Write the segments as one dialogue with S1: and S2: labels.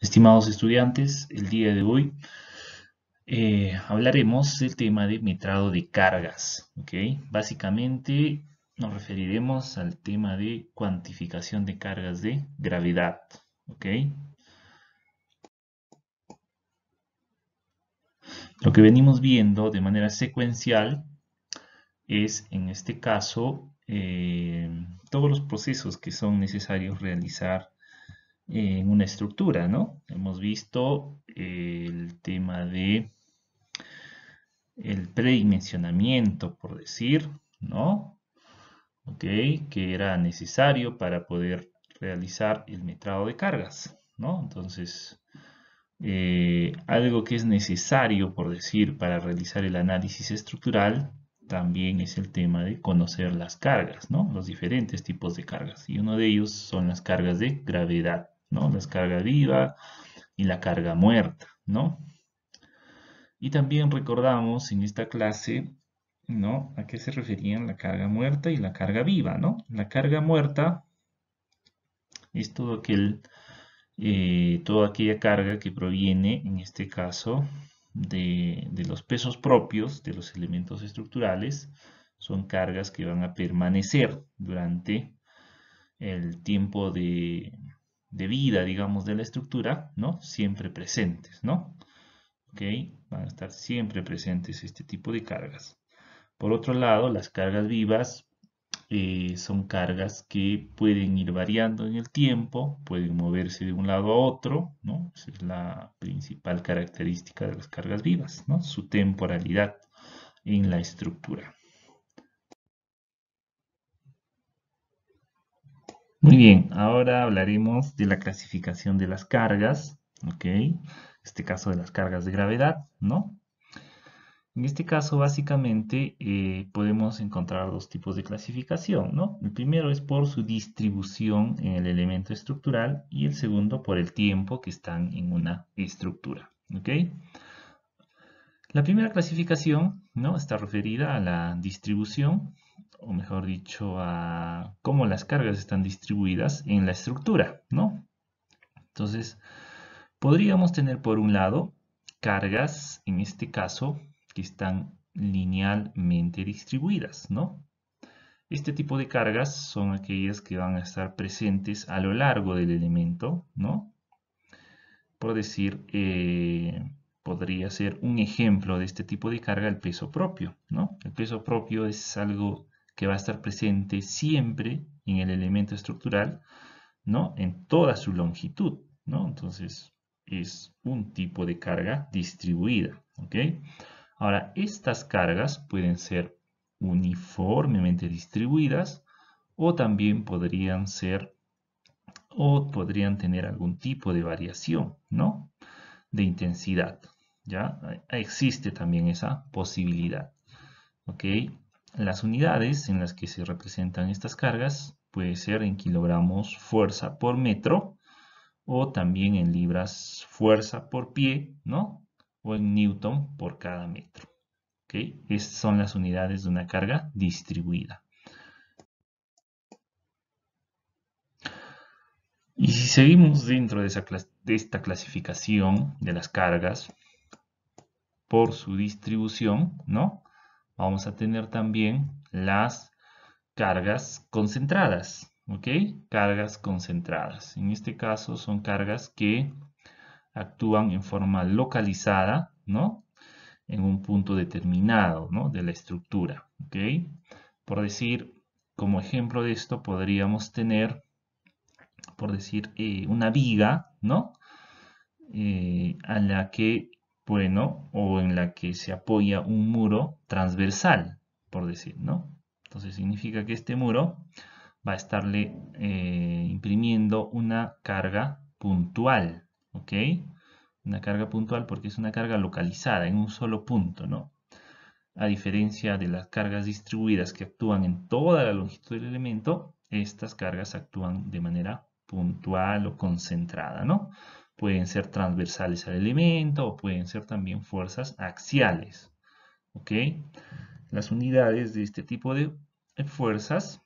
S1: Estimados estudiantes, el día de hoy eh, hablaremos del tema de metrado de cargas. Básicamente nos referiremos al tema de cuantificación de cargas de gravedad. Lo que venimos viendo de manera secuencial es, en este caso, eh, todos los procesos que son necesarios realizar en una estructura, ¿no? Hemos visto eh, el tema de el predimensionamiento, por decir, ¿no? ¿Ok? Que era necesario para poder realizar el metrado de cargas, ¿no? Entonces, eh, algo que es necesario, por decir, para realizar el análisis estructural, también es el tema de conocer las cargas, ¿no? Los diferentes tipos de cargas. Y uno de ellos son las cargas de gravedad. ¿no? Las viva y la carga muerta, ¿no? Y también recordamos en esta clase, ¿no? A qué se referían la carga muerta y la carga viva, ¿no? La carga muerta es todo aquel, eh, toda aquella carga que proviene, en este caso, de los pesos propios de los elementos estructurales. Son cargas que van a permanecer durante el tiempo de, de vida, digamos, de la estructura, ¿no? Siempre presentes, ¿no? ¿Ok? Van a estar siempre presentes este tipo de cargas. Por otro lado, las cargas vivas eh, son cargas que pueden ir variando en el tiempo, pueden moverse de un lado a otro, ¿no? Esa es la principal característica de las cargas vivas, ¿no? Su temporalidad en la estructura. Muy bien, ahora hablaremos de la clasificación de las cargas, ¿ok? En este caso de las cargas de gravedad, ¿no? En este caso, básicamente, eh, podemos encontrar dos tipos de clasificación, ¿no? El primero es por su distribución en el elemento estructural y el segundo por el tiempo que están en una estructura, ¿ok? La primera clasificación, ¿no? Está referida a la distribución, o mejor dicho, a cómo las cargas están distribuidas en la estructura, ¿no? Entonces, podríamos tener por un lado cargas, en este caso, que están linealmente distribuidas, ¿no? Este tipo de cargas son aquellas que van a estar presentes a lo largo del elemento, ¿no? Por decir, eh, podría ser un ejemplo de este tipo de carga el peso propio, ¿no? El peso propio es algo que va a estar presente siempre en el elemento estructural, ¿no? En toda su longitud, ¿no? Entonces, es un tipo de carga distribuida, ¿ok? Ahora, estas cargas pueden ser uniformemente distribuidas o también podrían ser o podrían tener algún tipo de variación, ¿no? De intensidad, ¿ya? Existe también esa posibilidad, ¿ok? Las unidades en las que se representan estas cargas puede ser en kilogramos fuerza por metro o también en libras fuerza por pie, ¿no? O en newton por cada metro. ¿ok? Estas son las unidades de una carga distribuida. Y si seguimos dentro de, esa de, esta clasificación de las cargas por su distribución, ¿no? vamos a tener también las cargas concentradas, ¿ok? Cargas concentradas. En este caso son cargas que actúan en forma localizada, ¿no? En un punto determinado, ¿no? De la estructura, ¿ok? Por decir, como ejemplo de esto podríamos tener, por decir, eh, una viga, ¿no? Eh, a la que bueno, o en la que se apoya un muro transversal, por decir, ¿no? Entonces significa que este muro va a estarle eh, imprimiendo una carga puntual, ¿ok? Una carga puntual porque es una carga localizada en un solo punto, ¿no? A diferencia de las cargas distribuidas que actúan en toda la longitud del elemento, estas cargas actúan de manera puntual o concentrada, ¿no? pueden ser transversales al elemento o pueden ser también fuerzas axiales. ¿ok? Las unidades de este tipo de fuerzas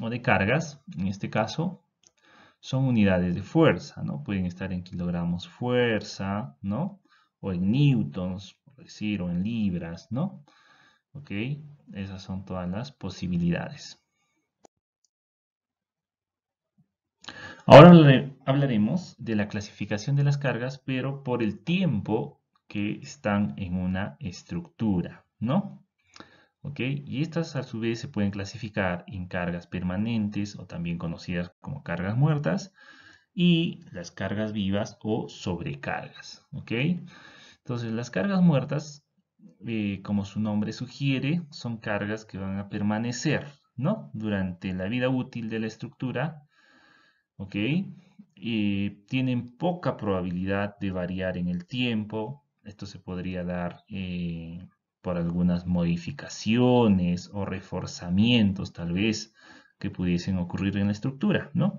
S1: o de cargas, en este caso, son unidades de fuerza, ¿no? Pueden estar en kilogramos fuerza, ¿no? O en newtons, por decir, o en libras, ¿no? ¿Ok? Esas son todas las posibilidades. Ahora hablaremos de la clasificación de las cargas, pero por el tiempo que están en una estructura, ¿no? ¿Ok? Y estas a su vez se pueden clasificar en cargas permanentes o también conocidas como cargas muertas y las cargas vivas o sobrecargas, ¿ok? Entonces las cargas muertas, eh, como su nombre sugiere, son cargas que van a permanecer, ¿no? Durante la vida útil de la estructura ¿ok? Eh, tienen poca probabilidad de variar en el tiempo. Esto se podría dar eh, por algunas modificaciones o reforzamientos tal vez que pudiesen ocurrir en la estructura, ¿no?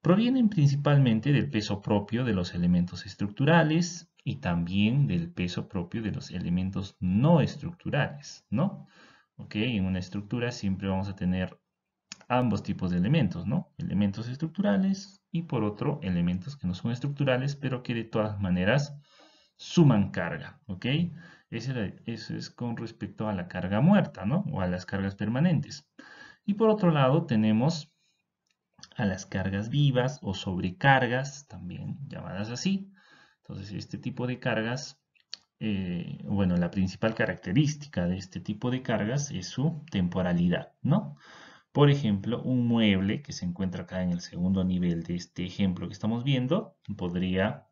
S1: Provienen principalmente del peso propio de los elementos estructurales y también del peso propio de los elementos no estructurales, ¿no? Ok, en una estructura siempre vamos a tener ambos tipos de elementos, ¿no? Elementos estructurales y por otro, elementos que no son estructurales, pero que de todas maneras suman carga, ¿ok? Eso es con respecto a la carga muerta, ¿no? O a las cargas permanentes. Y por otro lado tenemos a las cargas vivas o sobrecargas, también llamadas así. Entonces este tipo de cargas, eh, bueno, la principal característica de este tipo de cargas es su temporalidad, ¿no? Por ejemplo, un mueble que se encuentra acá en el segundo nivel de este ejemplo que estamos viendo podría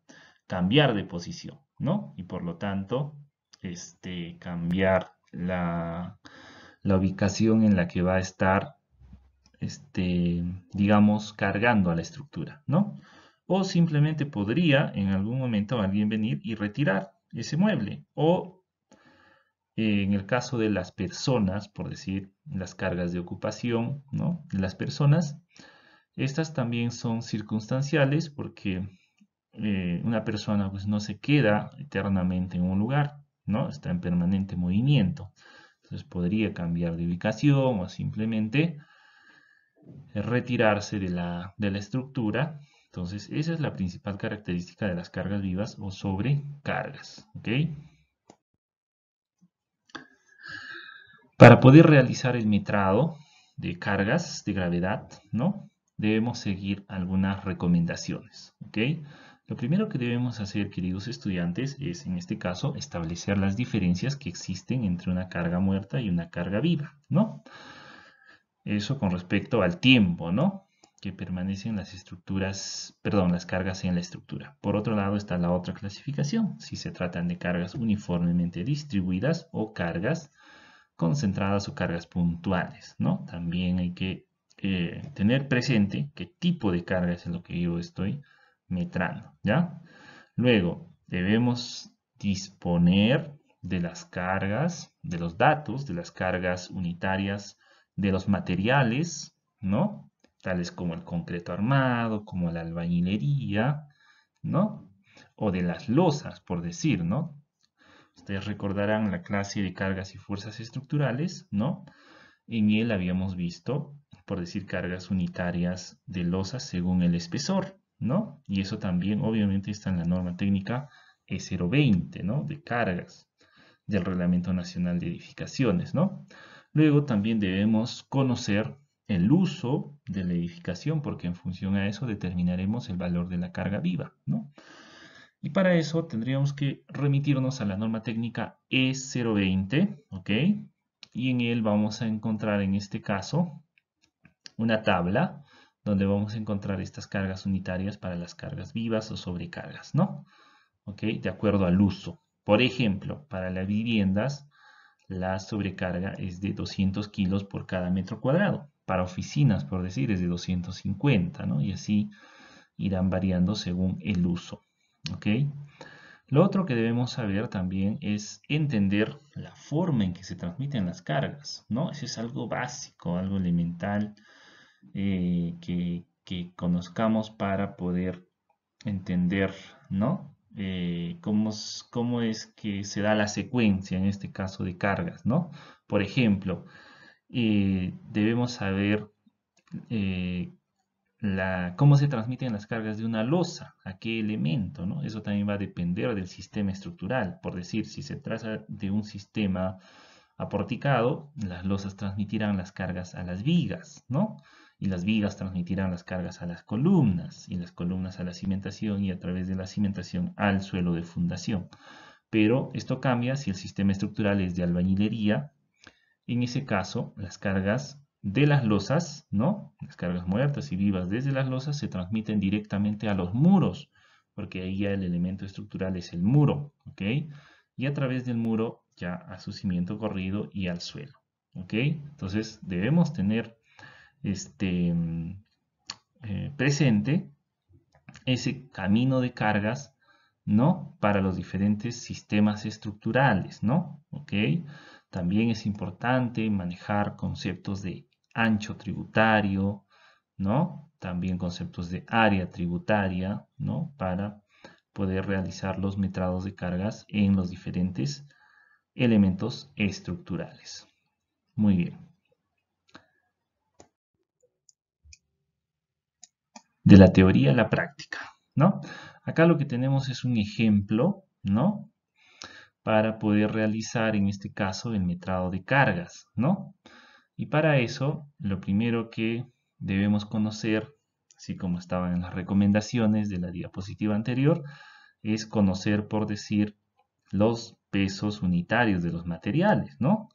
S1: cambiar de posición, ¿no? Y por lo tanto, este, cambiar la, ubicación en la que va a estar, este, digamos, cargando a la estructura, ¿no? O simplemente podría en algún momento alguien venir y retirar ese mueble o eh, en el caso de las personas, por decir, las cargas de ocupación ¿no? de las personas, estas también son circunstanciales porque eh, una persona pues, no se queda eternamente en un lugar, ¿no? está en permanente movimiento. Entonces podría cambiar de ubicación o simplemente retirarse de la, de la estructura. Entonces esa es la principal característica de las cargas vivas o sobrecargas. ¿ok? Para poder realizar el metrado de cargas de gravedad, ¿no? Debemos seguir algunas recomendaciones, ¿ok? Lo primero que debemos hacer, queridos estudiantes, es en este caso establecer las diferencias que existen entre una carga muerta y una carga viva, ¿no? Eso con respecto al tiempo, ¿no? Que permanecen las estructuras, perdón, las cargas en la estructura. Por otro lado está la otra clasificación, si se tratan de cargas uniformemente distribuidas o cargas concentradas o cargas puntuales, ¿no? También hay que eh, tener presente qué tipo de cargas es lo que yo estoy metrando, ¿ya? Luego, debemos disponer de las cargas, de los datos, de las cargas unitarias, de los materiales, ¿no? Tales como el concreto armado, como la albañilería, ¿no? O de las losas, por decir, ¿no? Ustedes recordarán la clase de cargas y fuerzas estructurales, ¿no? En él habíamos visto, por decir, cargas unitarias de losas según el espesor, ¿no? Y eso también, obviamente, está en la norma técnica E020, ¿no? De cargas del Reglamento Nacional de Edificaciones, ¿no? Luego también debemos conocer el uso de la edificación, porque en función a eso determinaremos el valor de la carga viva, ¿no? Y para eso tendríamos que remitirnos a la norma técnica E020, ¿ok? Y en él vamos a encontrar en este caso una tabla donde vamos a encontrar estas cargas unitarias para las cargas vivas o sobrecargas, ¿no? ¿Ok? De acuerdo al uso. Por ejemplo, para las viviendas, la sobrecarga es de 200 kilos por cada metro cuadrado. Para oficinas, por decir, es de 250, ¿no? Y así irán variando según el uso. Lo otro que debemos saber también es entender la forma en que se transmiten las cargas, ¿no? Eso es algo básico, algo elemental eh, que, conozcamos para poder entender, ¿no? Eh, cómo, es que se da la secuencia, en este caso, de cargas, ¿no? Por ejemplo, eh, debemos saber cómo se transmiten las cargas de una losa, a qué elemento, Eso también va a depender del sistema estructural. Por decir, si se trata de un sistema aporticado, las losas transmitirán las cargas a las vigas, ¿no? Y las vigas transmitirán las cargas a las columnas, y las columnas a la cimentación, y a través de la cimentación al suelo de fundación. Pero esto cambia si el sistema estructural es de albañilería. En ese caso, las cargas de las losas, ¿no? Las cargas muertas y vivas desde las losas se transmiten directamente a los muros, porque ahí ya el elemento estructural es el muro, ¿ok? Y a través del muro ya a su cimiento corrido y al suelo, ¿ok? Entonces debemos tener este, mm, eh, presente ese camino de cargas, ¿no? Para los diferentes sistemas estructurales, ¿no? ¿Ok? También es importante manejar conceptos de ancho tributario, ¿no? También conceptos de área tributaria, ¿no? Para poder realizar los metrados de cargas en los diferentes elementos estructurales. Muy bien. De la teoría a la práctica, ¿no? Acá lo que tenemos es un ejemplo, ¿no? Para poder realizar, en este caso, el metrado de cargas, ¿no? Y para eso, lo primero que debemos conocer, así como estaban en las recomendaciones de la diapositiva anterior, es conocer, por decir, los pesos unitarios de los materiales, ¿no?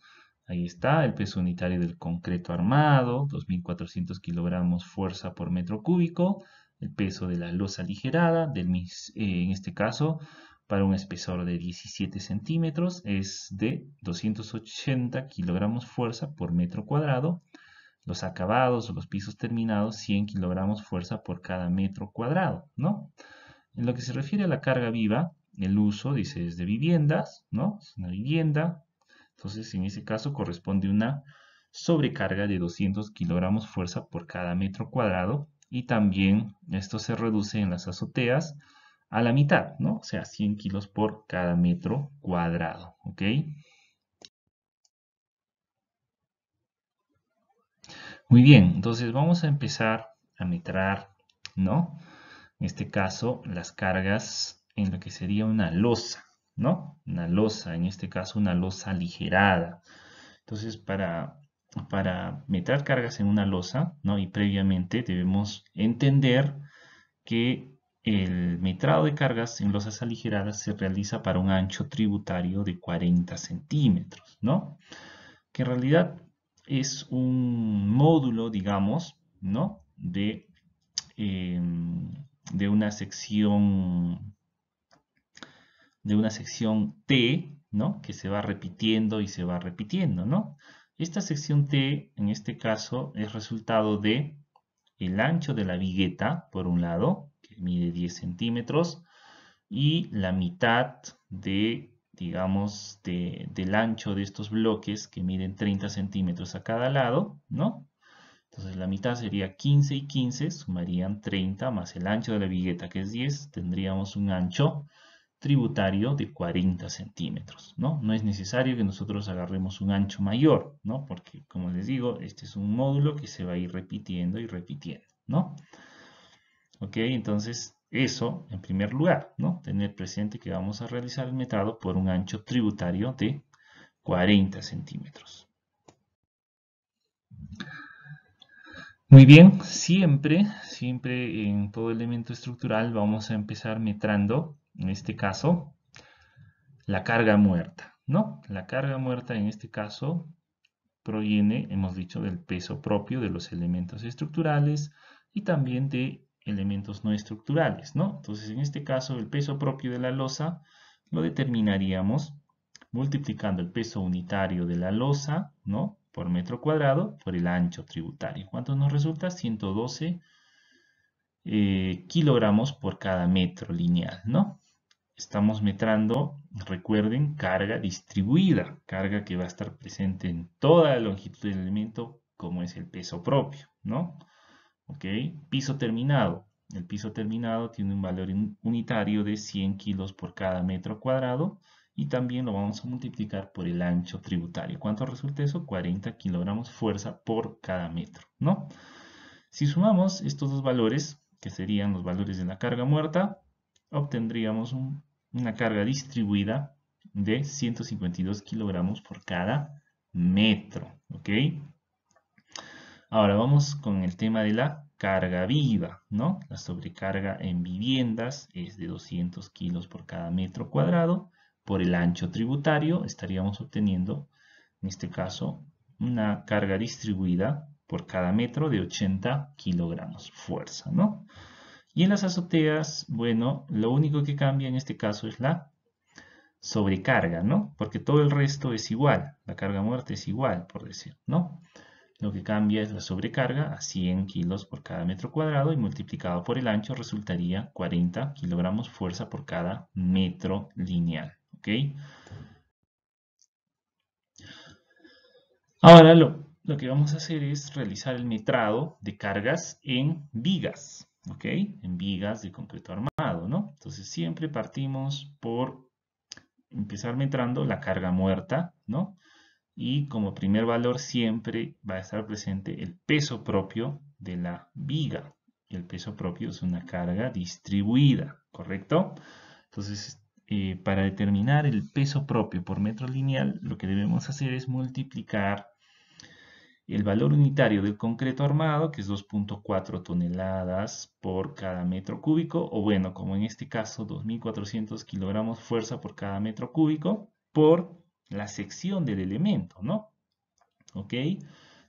S1: Ahí está el peso unitario del concreto armado, 2.400 kilogramos fuerza por metro cúbico, el peso de la losa aligerada, del, eh, en este caso para un espesor de 17 centímetros es de 280 kilogramos fuerza por metro cuadrado. Los acabados o los pisos terminados 100 kilogramos fuerza por cada metro cuadrado, ¿no? En lo que se refiere a la carga viva, el uso, dice, es de viviendas, ¿no? Es una vivienda. Entonces, en ese caso corresponde una sobrecarga de 200 kilogramos fuerza por cada metro cuadrado. Y también esto se reduce en las azoteas, a la mitad, ¿no? O sea, 100 kilos por cada metro cuadrado, ¿ok? Muy bien, entonces vamos a empezar a metrar, ¿no? En este caso, las cargas en lo que sería una losa, ¿no? Una losa, en este caso una losa aligerada. Entonces, para, para meter cargas en una losa, ¿no? Y previamente debemos entender que el metrado de cargas en losas aligeradas se realiza para un ancho tributario de 40 centímetros, ¿no? Que en realidad es un módulo, digamos, ¿no? De, em, de una sección de una sección T, ¿no? Que se va repitiendo y se va repitiendo, ¿no? Esta sección T, en este caso, es resultado de el ancho de la vigueta, por un lado, mide 10 centímetros y la mitad de, digamos, del ancho de estos bloques que miden 30 centímetros a cada lado, ¿no? Entonces la mitad sería 15 y 15, sumarían 30 más el ancho de la vigueta que es 10, tendríamos un ancho tributario de 40 centímetros, ¿no? No es necesario que nosotros agarremos un ancho mayor, ¿no? Porque, como les digo, este es un módulo que se va a ir repitiendo y repitiendo, ¿no? ¿Ok? Entonces, eso en primer lugar, ¿no? Tener presente que vamos a realizar el metrado por un ancho tributario de 40 centímetros. Muy bien, siempre, siempre en todo elemento estructural vamos a empezar metrando, en este caso, la carga muerta, ¿no? La carga muerta en este caso proviene, hemos dicho, del peso propio de los elementos estructurales y también de elementos no estructurales, ¿no? Entonces, en este caso, el peso propio de la losa lo determinaríamos multiplicando el peso unitario de la losa, ¿no? Por metro cuadrado por el ancho tributario. ¿Cuánto nos resulta? 112 eh, kilogramos por cada metro lineal, ¿no? Estamos metrando, recuerden, carga distribuida, carga que va a estar presente en toda la longitud del elemento, como es el peso propio, ¿no? ¿ok? Piso terminado. El piso terminado tiene un valor unitario de 100 kilos por cada metro cuadrado y también lo vamos a multiplicar por el ancho tributario. ¿Cuánto resulta eso? 40 kilogramos fuerza por cada metro, ¿no? Si sumamos estos dos valores, que serían los valores de la carga muerta, obtendríamos una carga distribuida de 152 kilogramos por cada metro, ¿ok? Ahora vamos con el tema de la carga viva, ¿no? La sobrecarga en viviendas es de 200 kilos por cada metro cuadrado. Por el ancho tributario estaríamos obteniendo, en este caso, una carga distribuida por cada metro de 80 kilogramos fuerza, ¿no? Y en las azoteas, bueno, lo único que cambia en este caso es la sobrecarga, ¿no? Porque todo el resto es igual, la carga muerte es igual, por decir, ¿no? Lo que cambia es la sobrecarga a 100 kilos por cada metro cuadrado y multiplicado por el ancho resultaría 40 kilogramos fuerza por cada metro lineal. Ahora lo, lo, que vamos a hacer es realizar el metrado de cargas en vigas, ¿ok? En vigas de concreto armado, ¿no? Entonces siempre partimos por empezar metrando la carga muerta, ¿no? y como primer valor siempre va a estar presente el peso propio de la viga. El peso propio es una carga distribuida, ¿correcto? Entonces, eh, para determinar el peso propio por metro lineal, lo que debemos hacer es multiplicar el valor unitario del concreto armado, que es 2.4 toneladas por cada metro cúbico, o bueno, como en este caso, 2.400 kilogramos fuerza por cada metro cúbico, por la sección del elemento, ¿no? ¿Ok?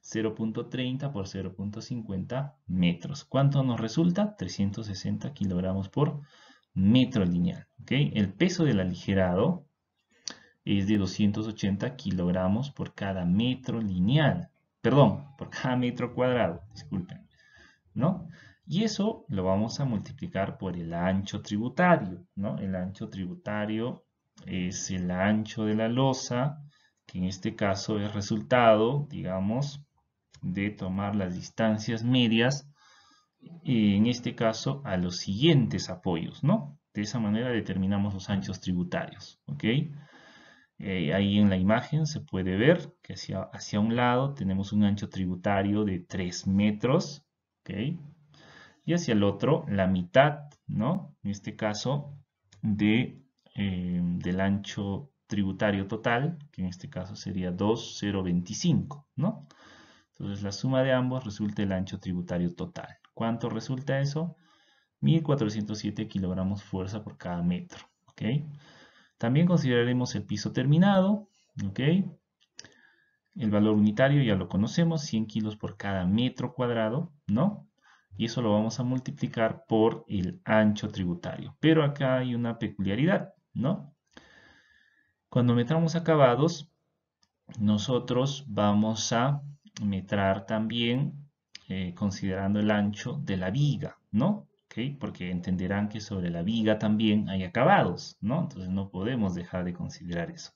S1: 0.30 por 0.50 metros. ¿Cuánto nos resulta? 360 kilogramos por metro lineal. ¿Ok? El peso del aligerado es de 280 kilogramos por cada metro lineal. Perdón, por cada metro cuadrado, disculpen. ¿No? Y eso lo vamos a multiplicar por el ancho tributario, ¿no? El ancho tributario es el ancho de la losa, que en este caso es resultado, digamos, de tomar las distancias medias, en este caso, a los siguientes apoyos, ¿no? De esa manera determinamos los anchos tributarios, ¿ok? Eh, ahí en la imagen se puede ver que hacia, hacia un lado tenemos un ancho tributario de 3 metros, ¿ok? Y hacia el otro, la mitad, ¿no? En este caso, de Em, del ancho tributario total, que en este caso sería 2,025, ¿no? Entonces la suma de ambos resulta el ancho tributario total. ¿Cuánto resulta eso? 1.407 kilogramos fuerza por cada metro, ¿ok? También consideraremos el piso terminado, ¿ok? El valor unitario ya lo conocemos, 100 kilos por cada metro cuadrado, ¿no? Y eso lo vamos a multiplicar por el ancho tributario. Pero acá hay una peculiaridad. ¿no? Cuando metramos acabados, nosotros vamos a metrar también eh, considerando el ancho de la viga, ¿no? Porque entenderán que sobre la viga también hay acabados, ¿no? Entonces no podemos dejar de considerar eso.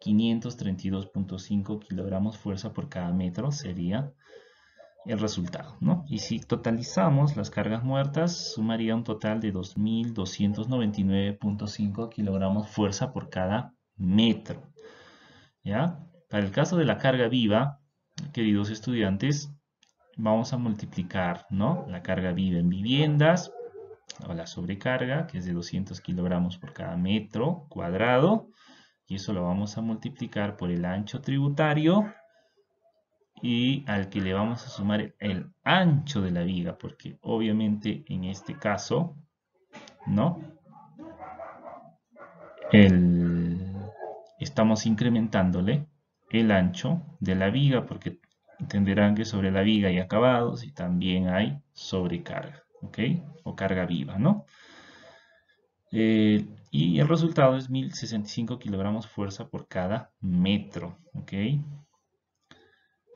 S1: 532.5 kilogramos fuerza por cada metro sería el resultado, ¿no? Y si totalizamos las cargas muertas, sumaría un total de 2.299.5 kilogramos fuerza por cada metro, ¿ya? Para el caso de la carga viva, queridos estudiantes, vamos a multiplicar, ¿no? La carga viva en viviendas, o la sobrecarga, que es de 200 kilogramos por cada metro cuadrado, y eso lo vamos a multiplicar por el ancho tributario, y al que le vamos a sumar el ancho de la viga, porque obviamente en este caso, ¿no? estamos incrementándole el ancho de la viga, porque entenderán que sobre la viga hay acabados y también hay sobrecarga, ¿ok? O carga viva, ¿no? Eh, y el resultado es 1065 kilogramos fuerza por cada metro, ¿ok?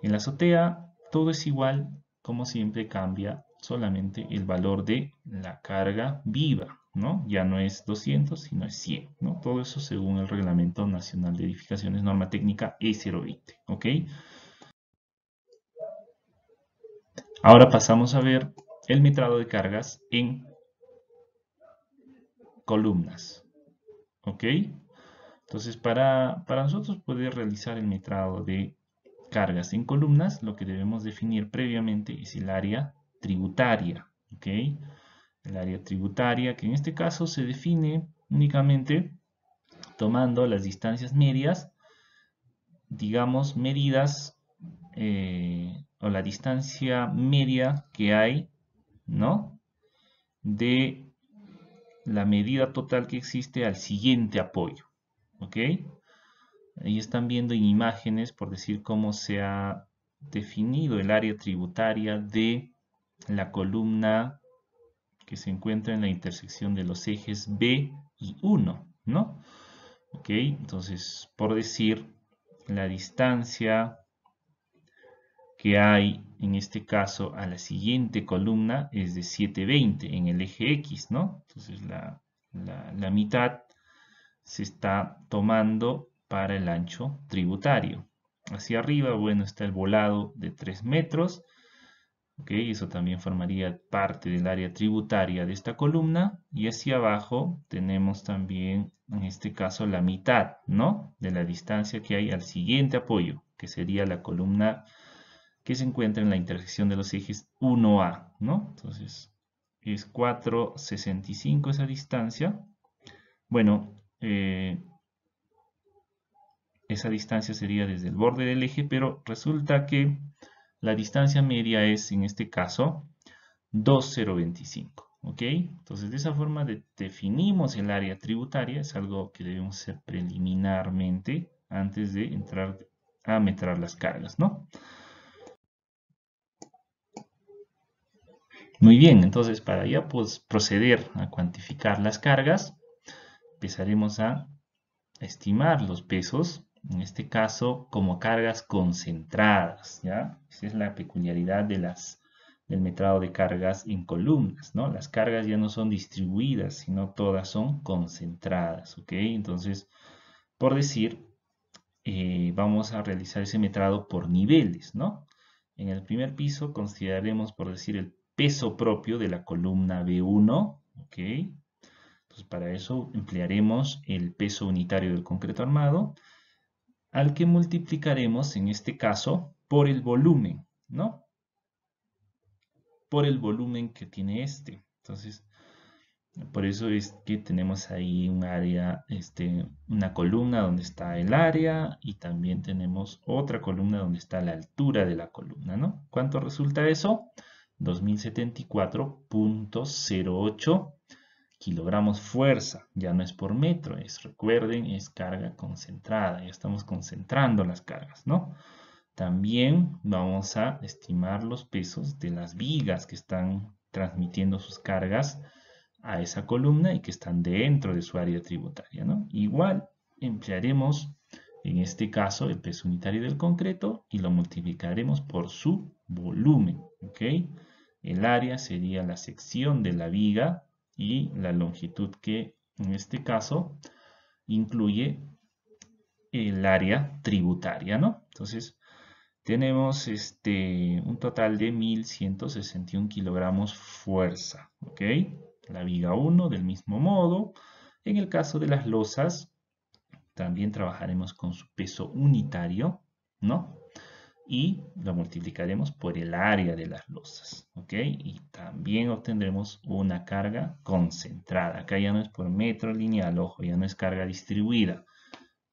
S1: En la azotea todo es igual, como siempre cambia solamente el valor de la carga viva, ¿no? Ya no es 200, sino es 100, ¿no? Todo eso según el Reglamento Nacional de Edificaciones, norma técnica E020, ¿ok? Ahora pasamos a ver el metrado de cargas en columnas, ¿ok? Entonces, para, para nosotros poder realizar el metrado de cargas en columnas, lo que debemos definir previamente es el área tributaria. ¿ok? El área tributaria que en este caso se define únicamente tomando las distancias medias, digamos medidas eh, o la distancia media que hay, ¿no? De la medida total que existe al siguiente apoyo, ¿ok? Ahí están viendo en imágenes, por decir cómo se ha definido el área tributaria de la columna que se encuentra en la intersección de los ejes B y 1, ¿no? Ok, entonces, por decir, la distancia que hay en este caso a la siguiente columna es de 720 en el eje X, ¿no? Entonces la, la mitad se está tomando para el ancho tributario. Hacia arriba, bueno, está el volado de 3 metros. Ok, eso también formaría parte del área tributaria de esta columna. Y hacia abajo tenemos también, en este caso, la mitad, ¿no? De la distancia que hay al siguiente apoyo, que sería la columna que se encuentra en la intersección de los ejes 1A, ¿no? Entonces, es 4,65 esa distancia. Bueno, eh, esa distancia sería desde el borde del eje, pero resulta que la distancia media es, en este caso, 2025. ¿Ok? Entonces, de esa forma definimos el área tributaria, es algo que debemos hacer preliminarmente antes de entrar a metrar las cargas, ¿no? Muy bien, entonces para ya pues, proceder a cuantificar las cargas, empezaremos a estimar los pesos en este caso como cargas concentradas, ¿ya? Esa es la peculiaridad de las, del metrado de cargas en columnas, ¿no? Las cargas ya no son distribuidas, sino todas son concentradas, ¿ok? Entonces, por decir, eh, vamos a realizar ese metrado por niveles, ¿no? En el primer piso consideraremos, por decir, el peso propio de la columna B1, ¿ok? Entonces, para eso emplearemos el peso unitario del concreto armado, al que multiplicaremos en este caso por el volumen, ¿no? Por el volumen que tiene este. Entonces, por eso es que tenemos ahí un área, este, una columna donde está el área y también tenemos otra columna donde está la altura de la columna, ¿no? ¿Cuánto resulta eso? 2074.08 kilogramos fuerza, ya no es por metro, es, recuerden, es carga concentrada, ya estamos concentrando las cargas, ¿no? También vamos a estimar los pesos de las vigas que están transmitiendo sus cargas a esa columna y que están dentro de su área tributaria, ¿no? Igual emplearemos en este caso el peso unitario del concreto y lo multiplicaremos por su volumen, ¿ok? El área sería la sección de la viga y la longitud que en este caso incluye el área tributaria, ¿no? Entonces, tenemos este, un total de 1.161 kilogramos fuerza, ¿ok? La viga 1 del mismo modo. En el caso de las losas, también trabajaremos con su peso unitario, ¿no? y lo multiplicaremos por el área de las losas, ¿ok? Y también obtendremos una carga concentrada. Acá ya no es por metro lineal, ojo, ya no es carga distribuida.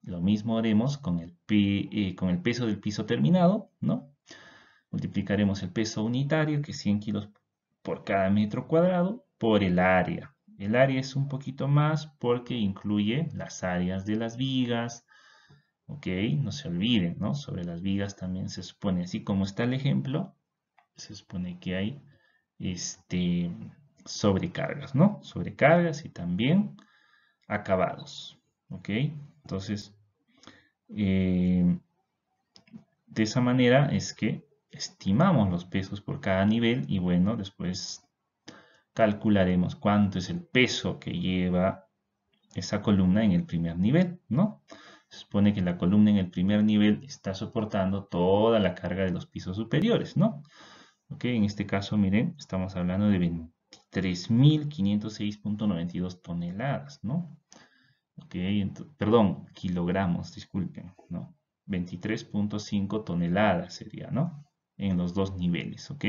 S1: Lo mismo haremos con el, eh, peso del piso terminado, ¿no? Multiplicaremos el peso unitario, que es 100 kilos por cada metro cuadrado, por el área. El área es un poquito más porque incluye las áreas de las vigas, ¿ok? No se olviden, ¿no? Sobre las vigas también se supone, así como está el ejemplo, se supone que hay este, sobrecargas, ¿no? Sobrecargas y también acabados, ¿ok? Entonces, eh, de esa manera es que estimamos los pesos por cada nivel y bueno, después calcularemos cuánto es el peso que lleva esa columna en el primer nivel, ¿no? Se supone que la columna en el primer nivel está soportando toda la carga de los pisos superiores, ¿no? Ok, en este caso, miren, estamos hablando de 23.506.92 toneladas, ¿no? Ok, perdón, kilogramos, disculpen, ¿no? 23.5 toneladas sería, ¿no? En los dos niveles, ¿ok?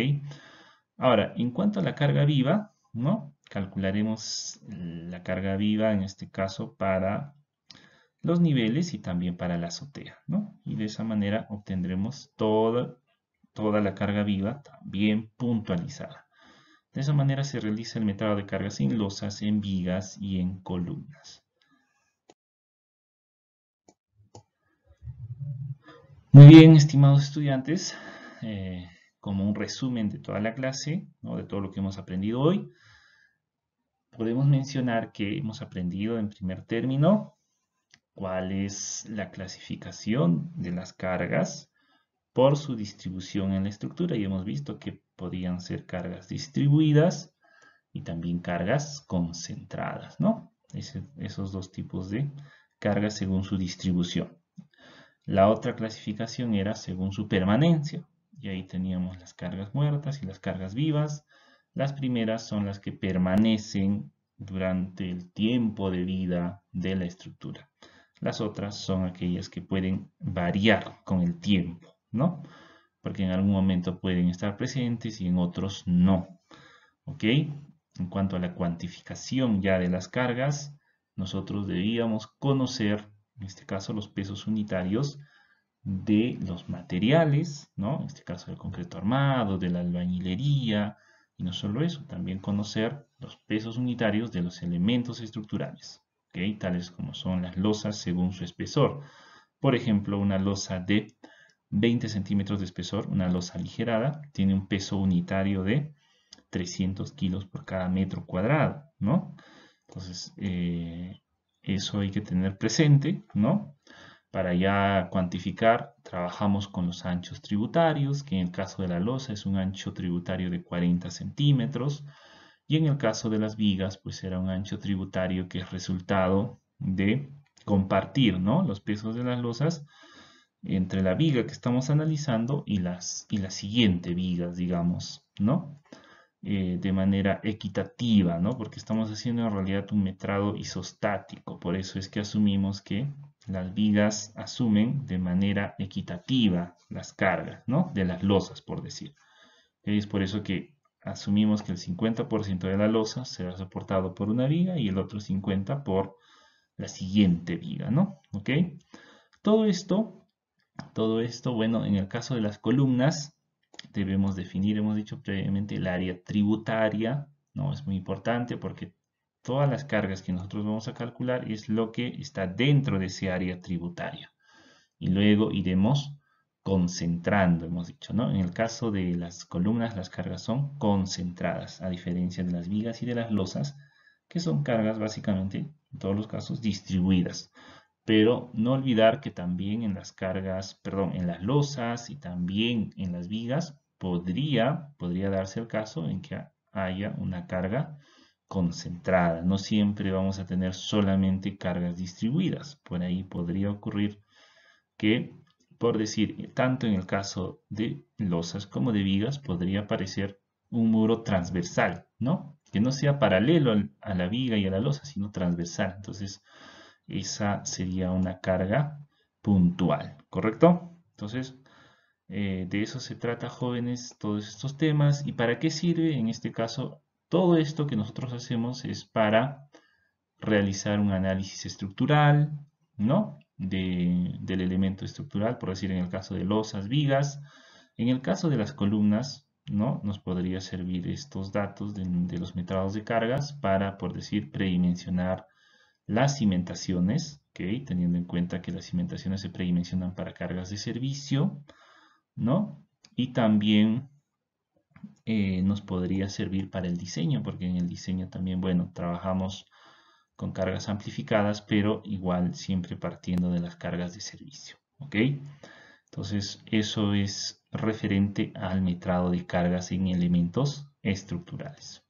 S1: Ahora, en cuanto a la carga viva, ¿no? Calcularemos la carga viva, en este caso, para los niveles y también para la azotea, ¿no? Y de esa manera obtendremos toda, toda la carga viva también puntualizada. De esa manera se realiza el metrado de cargas en losas, en vigas y en columnas. Muy bien, estimados estudiantes, eh, como un resumen de toda la clase, ¿no? de todo lo que hemos aprendido hoy, podemos mencionar que hemos aprendido en primer término cuál es la clasificación de las cargas por su distribución en la estructura y hemos visto que podían ser cargas distribuidas y también cargas concentradas, ¿no? esos dos tipos de cargas según su distribución. La otra clasificación era según su permanencia y ahí teníamos las cargas muertas y las cargas vivas. Las primeras son las que permanecen durante el tiempo de vida de la estructura. Las otras son aquellas que pueden variar con el tiempo, ¿no? Porque en algún momento pueden estar presentes y en otros no. ¿Ok? En cuanto a la cuantificación ya de las cargas, nosotros debíamos conocer, en este caso, los pesos unitarios de los materiales, ¿no? En este caso del concreto armado, de la albañilería, y no solo eso, también conocer los pesos unitarios de los elementos estructurales tales como son las losas según su espesor. Por ejemplo, una losa de 20 centímetros de espesor, una losa aligerada, tiene un peso unitario de 300 kilos por cada metro cuadrado, ¿no? Entonces, eh, eso hay que tener presente, ¿no? Para ya cuantificar, trabajamos con los anchos tributarios, que en el caso de la losa es un ancho tributario de 40 centímetros, y en el caso de las vigas, pues era un ancho tributario que es resultado de compartir ¿no? los pesos de las losas entre la viga que estamos analizando y, las, y la siguiente vigas, digamos, ¿no? Eh, de manera equitativa, ¿no? Porque estamos haciendo en realidad un metrado isostático. Por eso es que asumimos que las vigas asumen de manera equitativa las cargas, ¿no? De las losas, por decir. Es por eso que asumimos que el 50% de la losa será soportado por una viga y el otro 50% por la siguiente viga, ¿no? ¿Ok? Todo esto, todo esto, bueno, en el caso de las columnas, debemos definir, hemos dicho previamente, el área tributaria, ¿no? Es muy importante porque todas las cargas que nosotros vamos a calcular es lo que está dentro de ese área tributaria. Y luego iremos concentrando, hemos dicho, ¿no? En el caso de las columnas, las cargas son concentradas, a diferencia de las vigas y de las losas, que son cargas básicamente, en todos los casos, distribuidas. Pero no olvidar que también en las cargas, perdón, en las losas y también en las vigas, podría, podría darse el caso en que haya una carga concentrada. No siempre vamos a tener solamente cargas distribuidas. Por ahí podría ocurrir que por decir, tanto en el caso de losas como de vigas podría aparecer un muro transversal, ¿no? Que no sea paralelo a la viga y a la losa, sino transversal. Entonces, esa sería una carga puntual, ¿correcto? Entonces, eh, de eso se trata, jóvenes, todos estos temas. ¿Y para qué sirve? En este caso, todo esto que nosotros hacemos es para realizar un análisis estructural, ¿no? del elemento estructural, por decir en el caso de losas, vigas. En el caso de las columnas, ¿no? nos podría servir estos datos de, los metrados de cargas para, por decir, predimensionar las cimentaciones, ¿ok? teniendo en cuenta que las cimentaciones se predimensionan para cargas de servicio, ¿no? Y también eh, nos podría servir para el diseño, porque en el diseño también, bueno, trabajamos con cargas amplificadas, pero igual siempre partiendo de las cargas de servicio. ¿ok? Entonces, eso es referente al metrado de cargas en elementos estructurales.